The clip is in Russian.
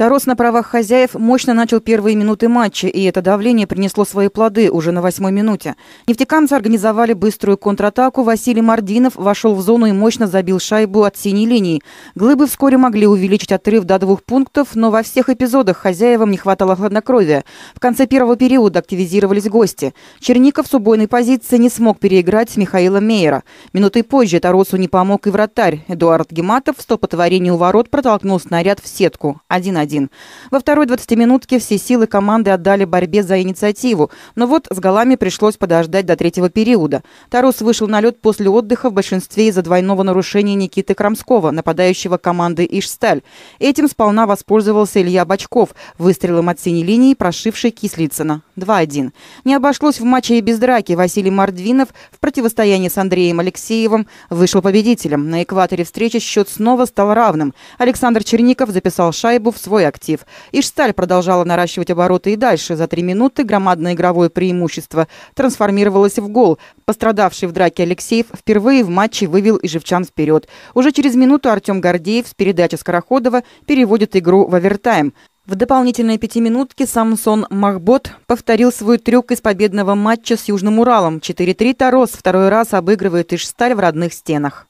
Тарос на правах хозяев мощно начал первые минуты матча, и это давление принесло свои плоды уже на восьмой минуте. Нефтекамцы организовали быструю контратаку, Василий Мардинов вошел в зону и мощно забил шайбу от синей линии. Глыбы вскоре могли увеличить отрыв до двух пунктов, но во всех эпизодах хозяевам не хватало хладнокровия. В конце первого периода активизировались гости. Черников с убойной позиции не смог переиграть Михаила Мейера. Минуты позже Таросу не помог и вратарь. Эдуард Гематов в столпотворении у ворот протолкнул снаряд в сетку. 1-1. 1-1. Во второй 20-минутке все силы команды отдали борьбе за инициативу, но вот с голами пришлось подождать до третьего периода. Тарус вышел на лед после отдыха в большинстве из-за двойного нарушения Никиты Крамского, нападающего команды «Ишсталь». Этим сполна воспользовался Илья Бачков, выстрелом от синей линии, прошивший Кислицына. 2-1. Не обошлось в матче и без драки. Василий Мордвинов в противостоянии с Андреем Алексеевым вышел победителем. На экваторе встречи счет снова стал равным. Александр Черников записал шайбу в свой игровой актив. Ишсталь продолжала наращивать обороты и дальше. За три минуты громадное игровое преимущество трансформировалось в гол. Пострадавший в драке Алексеев впервые в матче вывел живчан вперед. Уже через минуту Артем Гордеев с передачи Скороходова переводит игру в овертайм. В дополнительной пятиминутке Самсон Махбот повторил свой трюк из победного матча с Южным Уралом. 4-3 Тарос второй раз обыгрывает Ишсталь в родных стенах.